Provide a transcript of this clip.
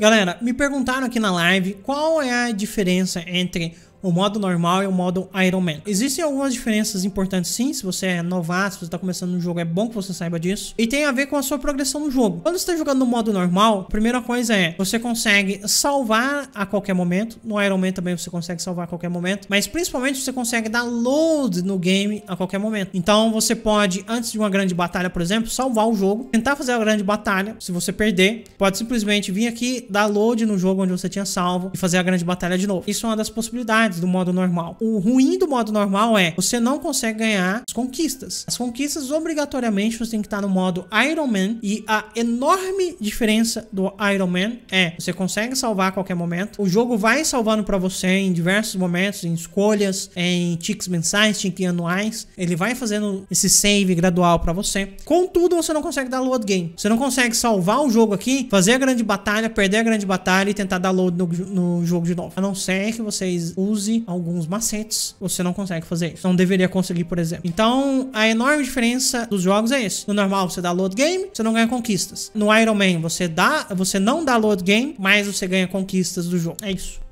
Galera, me perguntaram aqui na live qual é a diferença entre o modo normal e é o modo Iron Man. Existem algumas diferenças importantes sim, se você é novato, se você está começando no jogo, é bom que você saiba disso. E tem a ver com a sua progressão no jogo. Quando você está jogando no modo normal, a primeira coisa é, você consegue salvar a qualquer momento. No Iron Man também você consegue salvar a qualquer momento, mas principalmente você consegue dar load no game a qualquer momento. Então você pode, antes de uma grande batalha, por exemplo, salvar o jogo, tentar fazer a grande batalha, se você perder, pode simplesmente vir aqui, dar load no jogo onde você tinha salvo e fazer a grande batalha de novo. Isso é uma das possibilidades do modo normal. O ruim do modo normal é você não consegue ganhar as conquistas. As conquistas, obrigatoriamente, você tem que estar no modo Iron Man. E a enorme diferença do Iron Man é você consegue salvar a qualquer momento. O jogo vai salvando para você em diversos momentos, em escolhas, em ticks mensais, ticks anuais. Ele vai fazendo esse save gradual para você. Contudo, você não consegue dar load game. Você não consegue salvar o jogo aqui, fazer a grande batalha, perder a grande batalha e tentar dar load no, no jogo de novo. A não ser que vocês usem use alguns macetes, você não consegue fazer isso. Não deveria conseguir, por exemplo. Então, a enorme diferença dos jogos é isso. No normal, você dá load game, você não ganha conquistas. No Iron Man, você dá, você não dá load game, mas você ganha conquistas do jogo. É isso.